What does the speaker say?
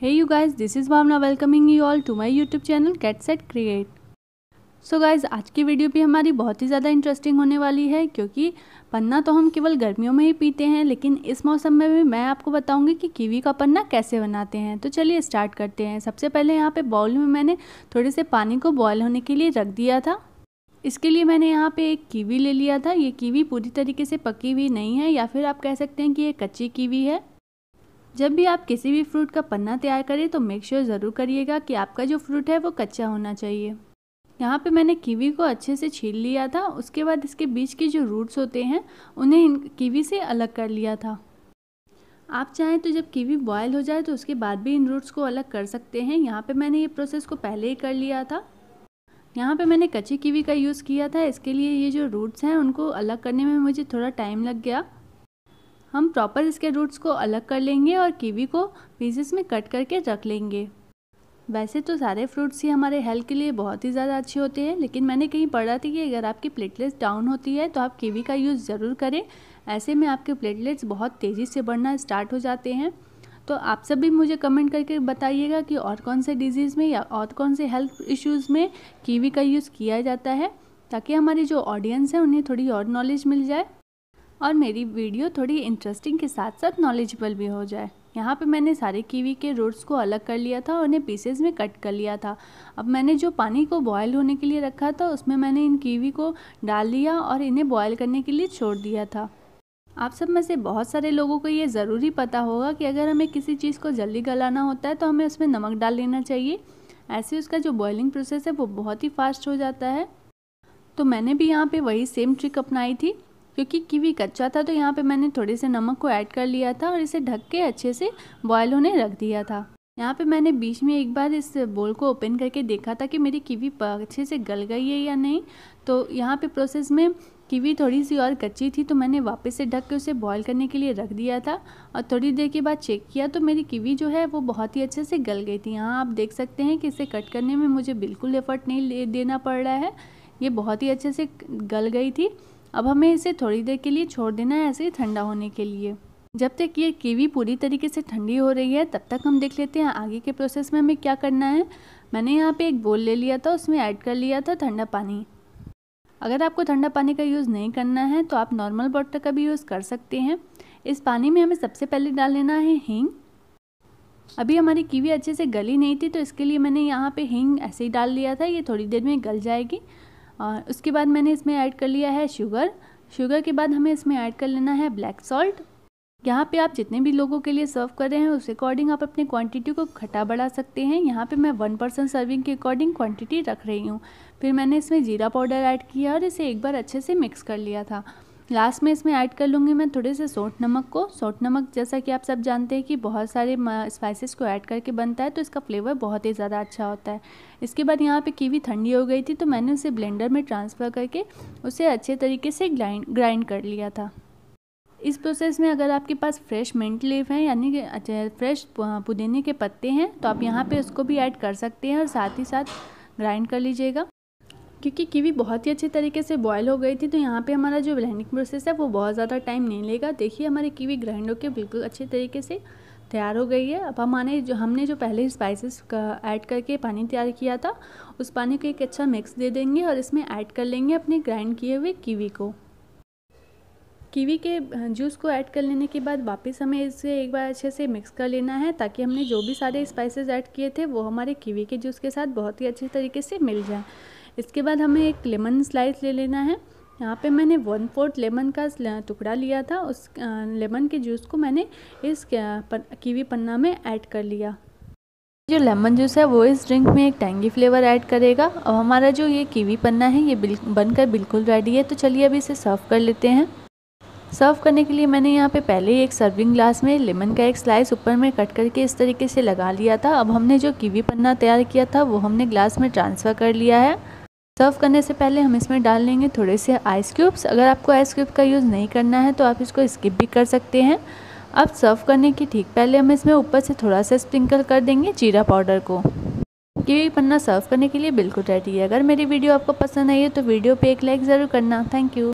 Hey you guys, this is Bhavna welcoming you all to my YouTube channel Get Set Create. So so guys आज की video भी हमारी बहुत ही ज़्यादा interesting होने वाली है क्योंकि पन्ना तो हम केवल गर्मियों में ही पीते हैं लेकिन इस मौसम में भी मैं आपको बताऊंगी कि कीवी का पन्ना कैसे बनाते हैं तो चलिए स्टार्ट करते हैं सबसे पहले यहाँ पे बाउल में मैंने थोड़े से पानी को बॉयल होने के लिए रख दिया था इसके लिए मैंने यहाँ पे एक कीवी ले लिया था ये कीवी पूरी तरीके से पकी हुई नहीं है या फिर आप कह सकते हैं कि ये कच्ची कीवी है जब भी आप किसी भी फ्रूट का पन्ना तैयार करें तो मेक श्योर ज़रूर करिएगा कि आपका जो फ्रूट है वो कच्चा होना चाहिए यहाँ पे मैंने कीवी को अच्छे से छील लिया था उसके बाद इसके बीच के जो रूट्स होते हैं उन्हें इन कीवी से अलग कर लिया था आप चाहें तो जब कीवी बॉयल हो जाए तो उसके बाद भी इन रूट्स को अलग कर सकते हैं यहाँ पे मैंने ये प्रोसेस को पहले ही कर लिया था यहाँ पे मैंने कच्ची कीवी का यूज़ किया था इसके लिए ये जो रूट्स हैं उनको अलग करने में मुझे थोड़ा टाइम लग गया हम प्रॉपर इसके रूट्स को अलग कर लेंगे और कीवी को पीसेस में कट करके रख लेंगे वैसे तो सारे फ्रूट्स ही हमारे हेल्थ के लिए बहुत ही ज़्यादा अच्छे होते हैं लेकिन मैंने कहीं पढ़ा था कि अगर आपकी प्लेटलेट्स डाउन होती है तो आप कीवी का यूज़ ज़रूर करें ऐसे में आपके प्लेटलेट्स बहुत तेज़ी से बढ़ना स्टार्ट हो जाते हैं तो आप सब भी मुझे कमेंट करके बताइएगा कि और कौन से डिजीज़ में या और कौन से हेल्थ इश्यूज़ में कीवी का यूज़ किया जाता है ताकि हमारी जो ऑडियंस है उन्हें थोड़ी और नॉलेज मिल जाए और मेरी वीडियो थोड़ी इंटरेस्टिंग के साथ साथ नॉलेजेबल भी हो जाए यहाँ पे मैंने सारे कीवी के रूट्स को अलग कर लिया था और उन्हें पीसेज में कट कर लिया था अब मैंने जो पानी को बॉयल होने के लिए रखा था उसमें मैंने इन कीवी को डाल दिया और इन्हें बॉयल करने के लिए छोड़ दिया था आप सब में से बहुत सारे लोगों को ये ज़रूरी पता होगा कि अगर हमें किसी चीज़ को जल्दी गलाना होता है तो हमें उसमें नमक डाल लेना चाहिए ऐसे उसका जो बॉयलिंग प्रोसेस है वो बहुत ही फास्ट हो जाता है तो मैंने भी यहाँ पे वही सेम ट्रिक अपनाई थी क्योंकि कीवी कच्चा था तो यहाँ पे मैंने थोड़े से नमक को ऐड कर लिया था और इसे ढक के अच्छे से बॉयल होने रख दिया था यहाँ पे मैंने बीच में एक बार इस बोल को ओपन करके देखा था कि मेरी कीवी अच्छे से गल गई है या नहीं तो यहाँ पे प्रोसेस में कीवी थोड़ी सी और कच्ची थी तो मैंने वापस से ढक के उसे बॉईल करने के लिए रख दिया था और थोड़ी देर के बाद चेक किया तो मेरी कीवी जो है वो बहुत ही अच्छे से गल गई थी यहाँ आप देख सकते हैं कि इसे कट करने में मुझे बिल्कुल एफर्ट नहीं देना पड़ रहा है ये बहुत ही अच्छे से गल गई थी अब हमें इसे थोड़ी देर के लिए छोड़ देना है ऐसे ही ठंडा होने के लिए जब तक ये कीवी पूरी तरीके से ठंडी हो रही है तब तक हम देख लेते हैं आगे के प्रोसेस में हमें क्या करना है मैंने यहाँ पे एक बोल ले लिया था उसमें ऐड कर लिया था ठंडा पानी अगर आपको ठंडा पानी का यूज़ नहीं करना है तो आप नॉर्मल वाटर का भी यूज़ कर सकते हैं इस पानी में हमें सबसे पहले डाल लेना है हींग अभी हमारी कीवी अच्छे से गली नहीं थी तो इसके लिए मैंने यहाँ पे हींग ऐसे ही डाल लिया था ये थोड़ी देर में गल जाएगी और उसके बाद मैंने इसमें ऐड कर लिया है शुगर शुगर के बाद हमें इसमें ऐड कर लेना है ब्लैक सॉल्ट यहाँ पे आप जितने भी लोगों के लिए सर्व कर रहे हैं उस अकॉर्डिंग आप अपने क्वांटिटी को घटा बढ़ा सकते हैं यहाँ पे मैं वन परसेंट सर्विंग के अकॉर्डिंग क्वांटिटी रख रही हूँ फिर मैंने इसमें जीरा पाउडर ऐड किया और इसे एक बार अच्छे से मिक्स कर लिया था लास्ट में इसमें ऐड कर लूँगी मैं थोड़े से सोट नमक को सोट नमक जैसा कि आप सब जानते हैं कि बहुत सारे स्पाइसेस को ऐड करके बनता है तो इसका फ्लेवर बहुत ही ज़्यादा अच्छा होता है इसके बाद यहाँ पे कीवी ठंडी हो गई थी तो मैंने उसे ब्लेंडर में ट्रांसफ़र करके उसे अच्छे तरीके से ग्राइंड ग्राइंड कर लिया था इस प्रोसेस में अगर आपके पास फ्रेश मिंट लीव है यानी कि अच्छा हाँ, फ्रेश पुदीने के पत्ते हैं तो आप यहाँ पर उसको भी ऐड कर सकते हैं और साथ ही साथ ग्राइंड कर लीजिएगा क्योंकि कीवी बहुत ही अच्छे तरीके से बॉयल हो गई थी तो यहाँ पे हमारा जो ग्राइंडिंग प्रोसेस है वो बहुत ज़्यादा टाइम नहीं लेगा देखिए हमारी कीवी ग्राइंड होकर बिल्कुल अच्छे तरीके से तैयार हो गई है अब हमारे जो हमने जो पहले स्पाइसेस का ऐड करके पानी तैयार किया था उस पानी को एक अच्छा मिक्स दे देंगे और इसमें ऐड कर लेंगे अपने ग्राइंड किए हुए कीवी को कीवी के जूस को ऐड कर लेने के बाद वापस हमें इसे एक बार अच्छे से मिक्स कर लेना है ताकि हमने जो भी सारे स्पाइसेस ऐड किए थे वो हमारे कीवी के जूस के साथ बहुत ही अच्छे तरीके से मिल जाए इसके बाद हमें एक लेमन स्लाइस ले लेना है यहाँ पे मैंने वन फोर्थ लेमन का टुकड़ा लिया था उस लेमन के जूस को मैंने इस कीवी पन्ना में ऐड कर लिया जो लेमन जूस है वो इस ड्रिंक में एक टैंगी फ्लेवर ऐड करेगा और हमारा जो ये कीवी पन्ना है ये बनकर बिल्कुल रेडी है तो चलिए अभी इसे सर्व कर लेते हैं सर्व करने के लिए मैंने यहाँ पे पहले ही एक सर्विंग ग्लास में लेमन का एक स्लाइस ऊपर में कट करके इस तरीके से लगा लिया था अब हमने जो कीवी पन्ना तैयार किया था वो हमने ग्लास में ट्रांसफ़र कर लिया है सर्व करने से पहले हम इसमें डाल लेंगे थोड़े से आइस क्यूब्स अगर आपको आइस क्यूब का यूज़ नहीं करना है तो आप इसको स्किप भी कर सकते हैं अब सर्व करने के ठीक पहले हम इसमें ऊपर से थोड़ा सा स्प्रिंकल कर देंगे जीरा पाउडर को कीवी पन्ना सर्व करने के लिए बिल्कुल रेडी है अगर मेरी वीडियो आपको पसंद आई है तो वीडियो पे एक लाइक ज़रूर करना थैंक यू